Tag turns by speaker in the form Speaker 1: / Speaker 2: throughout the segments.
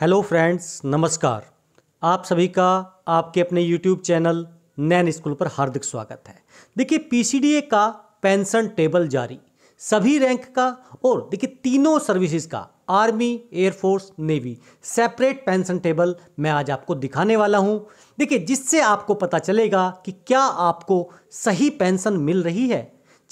Speaker 1: hello friends नमस्कार आप सभी का आपके अपने यूट्यूब चैनल नैन स्कूल पर हार्दिक स्वागत है देखिए पीसीडीए का पेंशन टेबल जारी सभी रैंक का और देखिए तीनों सर्विसेज का army air force navy separate pension table मैं आज आपको दिखाने वाला हूं देखिए जिससे आपको पता चलेगा कि क्या आपको सही पेंशन मिल रही है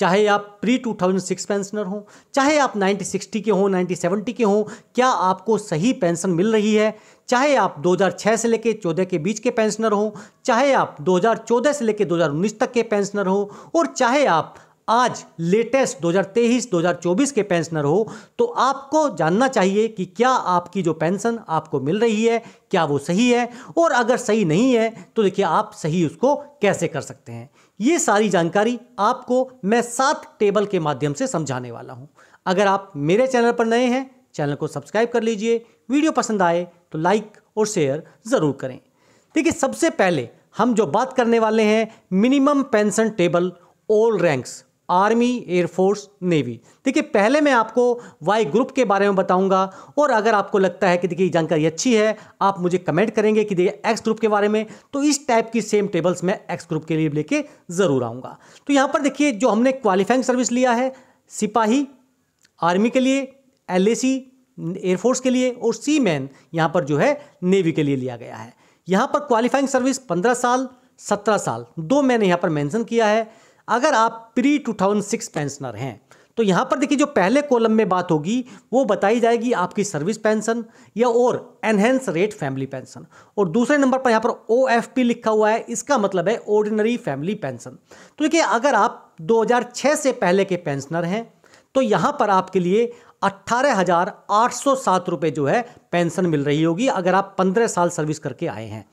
Speaker 1: चाहे आप प्री 2006 पेंशनर हों चाहे आप नाइन्टी सिक्सटी के हों सेवेंटी के हों क्या आपको सही पेंशन मिल रही है चाहे आप 2006 से लेकर 14 के बीच के पेंशनर हों चाहे आप 2014 से लेकर 2019 तक के पेंशनर हों और चाहे आप आज लेटेस्ट 2023, 2024 के पेंशनर हो तो आपको जानना चाहिए कि क्या आपकी जो पेंशन आपको मिल रही है क्या वो सही है और अगर सही नहीं है तो देखिए आप सही उसको कैसे कर सकते हैं ये सारी जानकारी आपको मैं सात टेबल के माध्यम से समझाने वाला हूँ अगर आप मेरे चैनल पर नए हैं चैनल को सब्सक्राइब कर लीजिए वीडियो पसंद आए तो लाइक और शेयर ज़रूर करें देखिए सबसे पहले हम जो बात करने वाले हैं minimum pension table all ranks army air force navy देखिए पहले मैं आपको वाई ग्रुप के बारे में बताऊंगा और अगर आपको लगता है कि देखिए जानकारी अच्छी है आप मुझे कमेंट करेंगे कि देखिए एक्स ग्रुप के बारे में तो इस टाइप की सेम टेबल्स मैं एक्स ग्रुप के लिए लेके ज़रूर आऊँगा तो यहाँ पर देखिए जो हमने क्वालिफाइंग सर्विस लिया है सिपाही आर्मी के लिए एल एयरफोर्स के लिए और सी मैन यहाँ पर जो है नेवी के लिए लिया गया है यहाँ पर क्वालिफाइंग सर्विस पंद्रह साल सत्रह साल दो मैंने यहाँ पर मैंसन किया है अगर आप pre two thousand six pensioner हैं तो यहाँ पर देखिए जो पहले कॉलम में बात होगी वो बताई जाएगी आपकी सर्विस पेंशन या और एनहेंस रेट फैमिली पेंशन और दूसरे नंबर पर यहाँ पर ओ लिखा हुआ है इसका मतलब है ऑर्डिनरी फैमिली पेंशन तो देखिए अगर आप 2006 से पहले के पेंशनर हैं तो यहाँ पर आपके लिए अट्ठारह हज़ार आठ सौ सात रुपये जो है पेंशन मिल रही होगी अगर आप पंद्रह साल सर्विस करके आए हैं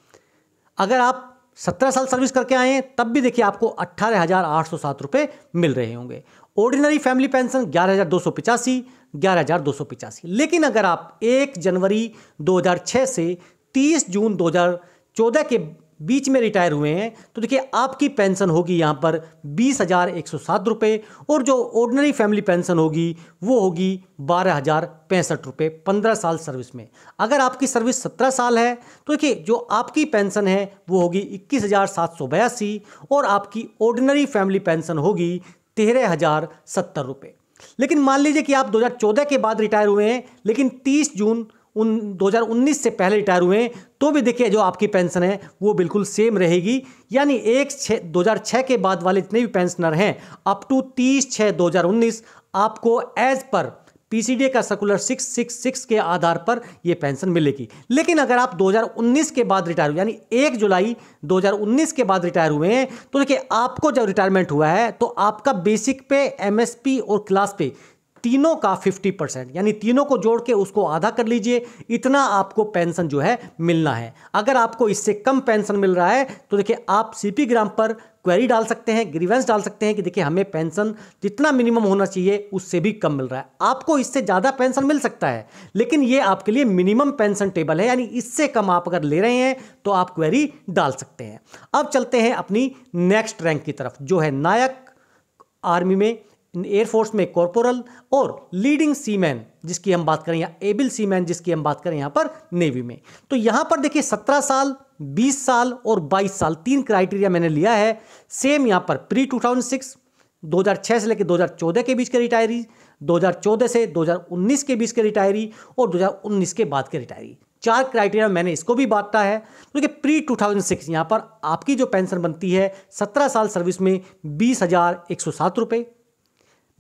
Speaker 1: अगर आप सत्रह साल सर्विस करके आए हैं तब भी देखिए आपको अट्ठारह हज़ार आठ सौ सात रुपये मिल रहे होंगे ऑर्डिनरी फैमिली पेंशन ग्यारह हज़ार दो सौ पिचासी ग्यारह हज़ार दो सौ पिचासी लेकिन अगर आप एक जनवरी दो हज़ार छः से तीस जून दो हज़ार चौदह के बीच में रिटायर हुए हैं तो देखिए आपकी पेंशन होगी यहाँ पर बीस हज़ार एक सौ सात रुपये और जो ऑर्डनरी फैमिली पेंशन होगी वो होगी बारह हज़ार पैंसठ रुपये पंद्रह साल सर्विस में अगर आपकी सर्विस सत्रह साल है तो देखिए जो आपकी पेंशन है वो होगी इक्कीस हज़ार सात सौ बयासी और आपकी ऑर्डनरी फैमिली पेंशन होगी तेरह हज़ार सत्तर रुपये लेकिन मान लीजिए कि आप 2014 के बाद रिटायर हुए हैं लेकिन 30 जून उन 2019 से पहले रिटायर हुए हैं तो भी देखिए जो आपकी पेंशन है वो बिल्कुल सेम रहेगी यानी एक छः दो के बाद वाले जितने भी पेंशनर हैं अप टू तीस छः दो आपको एज पर पीसीडी का सर्कुलर 666 के आधार पर यह पेंशन मिलेगी लेकिन अगर आप 2019 के बाद रिटायर हुए यानी 1 जुलाई 2019 के बाद रिटायर हुए हैं तो देखिए आपको जब रिटायरमेंट हुआ है तो आपका बेसिक पे एमएसपी और क्लास पे तीनों का 50 परसेंट यानी तीनों को जोड़ के उसको आधा कर लीजिए इतना आपको पेंशन जो है मिलना है अगर आपको इससे कम पेंशन मिल रहा है तो देखिए आप सीपी ग्राम पर क्वेरी डाल सकते हैं ग्रीवेंस डाल सकते हैं कि देखिए हमें पेंशन जितना मिनिमम होना चाहिए उससे भी कम मिल रहा है आपको इससे ज़्यादा पेंशन मिल सकता है लेकिन ये आपके लिए मिनिमम पेंशन टेबल है यानी इससे कम आप अगर ले रहे हैं तो आप क्वेरी डाल सकते हैं अब चलते हैं अपनी नेक्स्ट रैंक की तरफ जो है नायक आर्मी में एयरफोर्स में कॉरपोरल और लीडिंग सीमैन जिसकी हम बात करें या एबिल सीमैन जिसकी हम बात करें यहाँ पर नेवी में तो यहाँ पर देखिए सत्रह साल बीस साल और बाईस साल तीन क्राइटेरिया मैंने लिया है सेम यहाँ पर प्री टू थाउजेंड सिक्स 2006 से लेकर 2014 के बीच के रिटायरी 2014 से 2019 के बीच के रिटायरी और 2019 के बाद के रिटायरी चार क्राइटेरिया मैंने इसको भी बांटा है तो देखिए प्री 2006 यहाँ पर आपकी जो पेंशन बनती है 17 साल सर्विस में बीस हज़ार एक सौ सात रुपये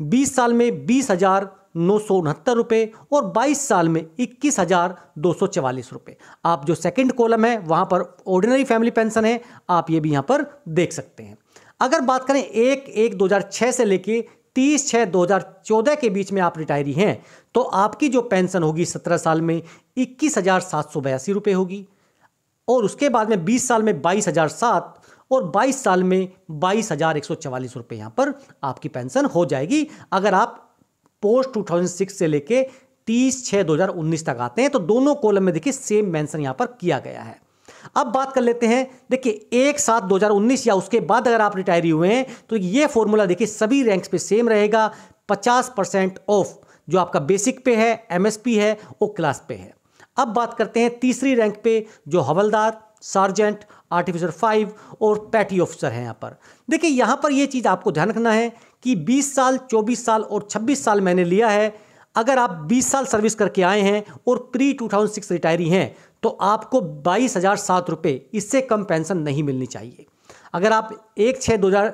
Speaker 1: बीस साल में बीस हजार नौ सौ उनहत्तर रुपये और बाईस साल में इक्कीस हज़ार दो सौ चवालीस रुपये आप जो सेकंड कॉलम है वहाँ पर ऑर्डिनरी फैमिली पेंशन है आप ये भी यहाँ पर देख सकते हैं अगर बात करें एक एक दो हजार छः से लेके तीस छः दो हजार चौदह के बीच में आप रिटायरी हैं तो आपकी जो पेंशन होगी सत्रह साल में इक्कीस हज़ार सात सौ बयासी रुपये होगी और उसके बाद में बीस साल में बाईस हज़ार सात और 22 साल में बाईस हज़ार एक सौ चवालीस रुपये यहाँ पर आपकी पेंशन हो जाएगी अगर आप पोस्ट 2006 से लेके 30 छः 2019 तक आते हैं तो दोनों कॉलम में देखिए सेम मेंशन यहाँ पर किया गया है अब बात कर लेते हैं देखिए एक सात 2019 या उसके बाद अगर आप रिटायरी हुए हैं तो ये फॉर्मूला देखिए सभी रैंक्स पे सेम रहेगा 50 परसेंट ऑफ जो आपका बेसिक पे है एमएसपी है वो क्लास पे है अब बात करते हैं तीसरी रैंक पे जो हवलदार सार्जेंट आर्टिफिशियल फाइव और पैटी ऑफिसर हैं यहाँ पर देखिए यहाँ पर ये चीज़ आपको ध्यान रखना है कि 20 साल 24 साल और 26 साल मैंने लिया है अगर आप 20 साल सर्विस करके आए हैं और प्री 2006 रिटायरी हैं तो आपको बाईस हज़ार सात रुपये इससे कम पेंशन नहीं मिलनी चाहिए अगर आप एक छः दो हज़ार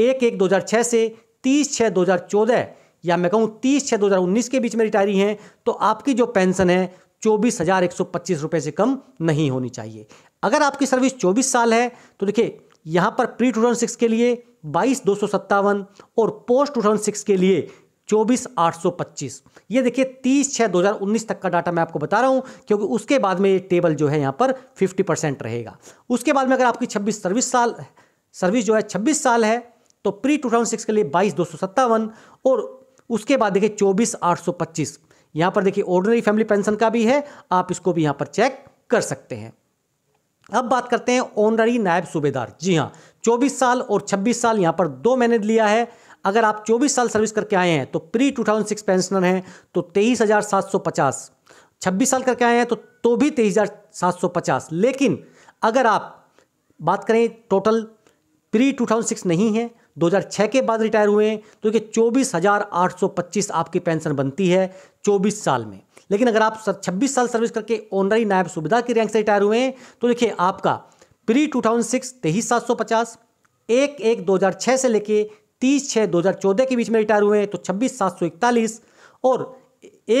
Speaker 1: एक एक दो हज़ार छः से तीस छः दो हज़ार चौदह या मैं कहूँ तीस छः दो हज़ार उन्नीस के बीच में रिटायरी हैं तो आपकी जो पेंशन है चौबीस हज़ार एक सौ पच्चीस रुपये से कम नहीं होनी चाहिए अगर आपकी सर्विस 24 साल है तो देखिए यहाँ पर प्री टू सिक्स के लिए बाईस दो सौ सत्तावन और पोस्ट टू सिक्स के लिए चौबीस आठ सौ पच्चीस ये देखिए तीस छः दो हज़ार उन्नीस तक का डाटा मैं आपको बता रहा हूँ क्योंकि उसके बाद में ये टेबल जो है यहाँ पर फिफ्टी परसेंट रहेगा उसके बाद में अगर आपकी छब्बीस सर्विस साल सर्विस जो है छब्बीस साल है तो प्री टू थाउजेंड सिक्स के लिए बाईस दो सौ सत्तावन और उसके बाद देखिए चौबीस आठ सौ पच्चीस यहाँ पर देखिए ऑर्डिनरी फैमिली पेंशन का भी है आप इसको भी यहाँ पर चेक कर सकते हैं अब बात करते हैं ओनरी नायब सूबेदार जी हाँ 24 साल और 26 साल यहाँ पर दो मैंने लिया है अगर आप 24 साल सर्विस करके आए हैं तो प्री 2006 पेंशनर हैं तो तेईस हज़ार सात सौ पचास छब्बीस साल करके आए हैं तो तो भी तेईस हज़ार सात सौ पचास लेकिन अगर आप बात करें टोटल प्री 2006 नहीं है 2006 के बाद रिटायर हुए हैं तो ये चौबीस हज़ार आठ सौ पच्चीस आपकी पेंशन बनती है चौबीस साल में लेकिन अगर आप छब्बीस साल सर्विस करके ऑनरी नायब सुविधा के रैंक से रिटायर हुए हैं तो देखिए आपका प्री टू थाउजेंड सिक्स तेईस सात सौ पचास एक एक दो हज़ार छः से लेके तीस छः दो हज़ार चौदह के बीच में रिटायर हुए हैं तो छब्बीस सात सौ इकतालीस और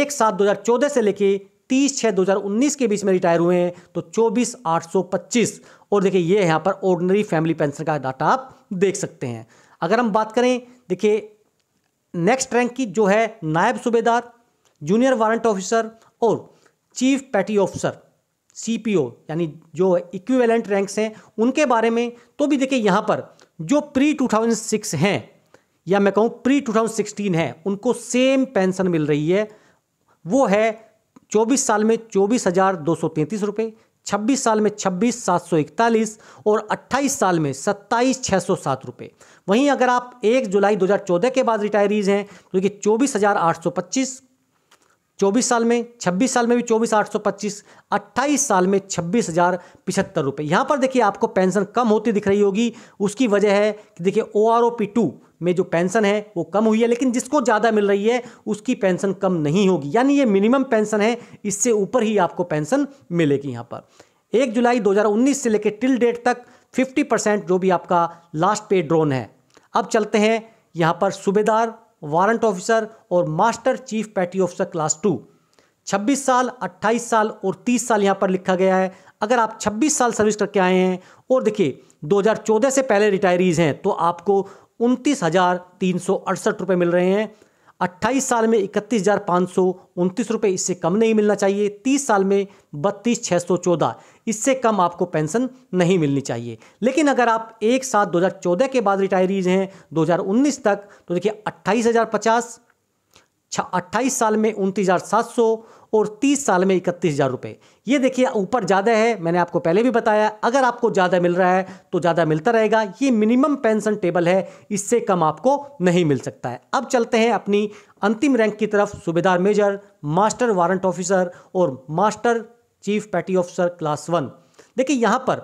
Speaker 1: एक सात दो हज़ार चौदह से लेके तीस छः दो हज़ार उन्नीस के बीच में रिटायर हुए हैं तो चौबीस आठ सौ पच्चीस और देखिए ये यहाँ पर ऑर्डनरी फैमिली पेंशन का डाटा आप देख सकते हैं अगर हम बात करें देखिए नेक्स्ट रैंक की जो है Naib Subedar junior warrant officer और चीफ पैटी ऑफिसर सीपीओ यानी जो इक्विवेलेंट रैंक्स हैं उनके बारे में तो भी देखिए यहाँ पर जो प्री 2006 हैं या मैं कहूँ प्री 2016 हैं उनको सेम पेंशन मिल रही है वो है 24 साल में चौबीस हज़ार दो सौ तैंतीस रुपये 26 साल में छब्बीस सात सौ इकतालीस और 28 साल में सत्ताईस छः सौ सात रुपये वहीं अगर आप 1 जुलाई 2014 के बाद रिटायरीज हैं तो देखिए चौबीस हज़ार आठ सौ पच्चीस चौबीस साल में छब्बीस साल में भी चौबीस आठ सौ पच्चीस अट्ठाईस साल में छब्बीस हज़ार पिछहत्तर रुपये यहाँ पर देखिए आपको पेंशन कम होती दिख रही होगी उसकी वजह है कि देखिए O R O P two में जो पेंशन है वो कम हुई है लेकिन जिसको ज़्यादा मिल रही है उसकी पेंशन कम नहीं होगी यानी ये मिनिमम पेंशन है इससे ऊपर ही आपको पेंशन मिलेगी यहाँ पर एक जुलाई दो से लेकर टिल डेट तक फिफ्टी परसेंट जो भी आपका लास्ट पे ड्रोन है अब चलते हैं यहाँ पर सूबेदार वारंट ऑफिसर और master chief petty officer class two 26 साल 28 साल और 30 साल यहाँ पर लिखा गया है अगर आप 26 साल सर्विस करके आए हैं और देखिए 2014 से पहले रिटायरीज हैं तो आपको उनतीस हज़ार तीन सौ अड़सठ रुपये मिल रहे हैं अट्ठाईस साल में इकतीस हज़ार पाँच सौ उनतीस रुपये इससे कम नहीं मिलना चाहिए तीस साल में बत्तीस छः सौ चौदह इससे कम आपको पेंशन नहीं मिलनी चाहिए लेकिन अगर आप एक साथ 2014 के बाद रिटायरीज हैं 2019 तक तो देखिए अट्ठाईस हज़ार पचास अट्ठाईस साल में उनतीस हज़ार सात सौ और तीस साल में इकतीस हज़ार रुपये ये देखिए ऊपर ज़्यादा है मैंने आपको पहले भी बताया अगर आपको ज़्यादा मिल रहा है तो ज़्यादा मिलता रहेगा ये मिनिमम पेंशन टेबल है इससे कम आपको नहीं मिल सकता है अब चलते हैं अपनी अंतिम रैंक की तरफ Subedar major master warrant officer और master chief petty officer class one देखिए यहाँ पर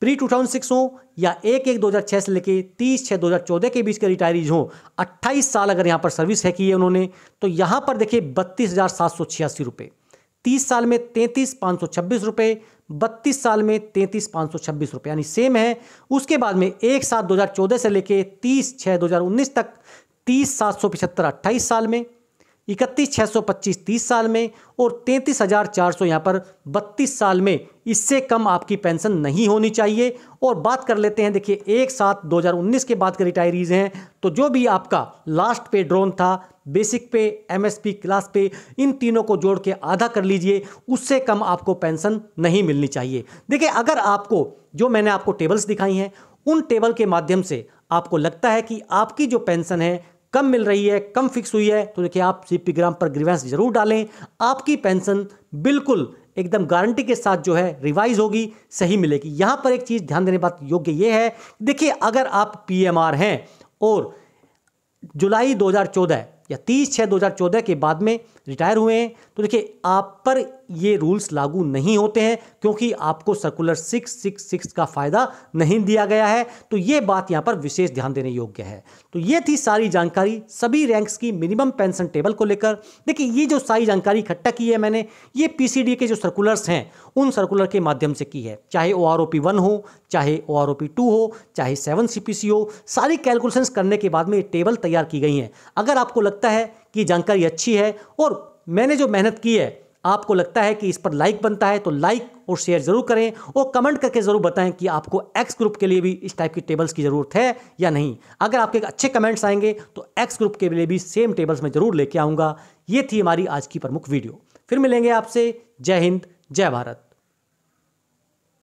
Speaker 1: प्री टू थाउजेंड सिक्स हो या एक एक दो हज़ार छः से लेके तीस छः दो हज़ार चौदह के बीच के रिटायरीज हो अट्ठाईस साल अगर यहाँ पर सर्विस है की है उन्होंने तो यहाँ पर देखिए बत्तीस हज़ार सात सौ छियासी रुपये तीस साल में तैंतीस पाँच सौ छब्बीस रुपये बत्तीस साल में तैंतीस पाँच सौ छब्बीस रुपये यानी सेम है उसके बाद में एक सात दो हज़ार चौदह से लेके तीस छः दो हज़ार उन्नीस तक तीस सात सौ पिछहत्तर अट्ठाईस साल में इकतीस छः सौ पच्चीस तीस साल में और तैंतीस हज़ार चार सौ यहाँ पर बत्तीस साल में इससे कम आपकी पेंशन नहीं होनी चाहिए और बात कर लेते हैं देखिए एक साथ 2019 के बाद के रिटायरीज हैं तो जो भी आपका लास्ट पे ड्रोन था बेसिक पे एमएसपी क्लास पे इन तीनों को जोड़ के आधा कर लीजिए उससे कम आपको पेंशन नहीं मिलनी चाहिए देखिए अगर आपको जो मैंने आपको टेबल्स दिखाई हैं उन टेबल के माध्यम से आपको लगता है कि आपकी जो पेंशन है कम मिल रही है कम फिक्स हुई है तो देखिए आप सी ग्राम पर ग्रीवेंस जरूर डालें आपकी पेंशन बिल्कुल एकदम गारंटी के साथ जो है रिवाइज होगी सही मिलेगी यहाँ पर एक चीज़ ध्यान देने बात योग्य ये है देखिए अगर आप पीएमआर हैं और जुलाई 2014 या तीस छः दो हजार चौदह के बाद में रिटायर हुए हैं तो देखिए आप पर ये रूल्स लागू नहीं होते हैं क्योंकि आपको सर्कुलर सिक्स सिक्स सिक्स का फ़ायदा नहीं दिया गया है तो ये बात यहाँ पर विशेष ध्यान देने योग्य है तो ये थी सारी जानकारी सभी रैंक्स की मिनिमम पेंशन टेबल को लेकर देखिए ये जो सारी जानकारी इकट्ठा की है मैंने ये पी के जो सर्कुलर्स हैं उन सर्कुलर के माध्यम से की है चाहे O R O P one हो चाहे O R O P two हो चाहे सेवन सी पी सी हो सारी कैलकुलेशन करने के बाद में ये टेबल तैयार की गई हैं अगर आपको लगता लगता है कि जानकारी अच्छी है और मैंने जो मेहनत की है आपको लगता है कि इस पर लाइक बनता है तो लाइक और शेयर जरूर करें और कमेंट करके ज़रूर बताएं कि आपको एक्स ग्रुप के लिए भी इस टाइप की टेबल्स की ज़रूरत है या नहीं अगर आपके अच्छे कमेंट्स आएंगे तो एक्स ग्रुप के लिए भी सेम टेबल्स में ज़रूर लेके आऊंगा ये थी हमारी आज की प्रमुख वीडियो फिर मिलेंगे आपसे जय हिंद जय भारत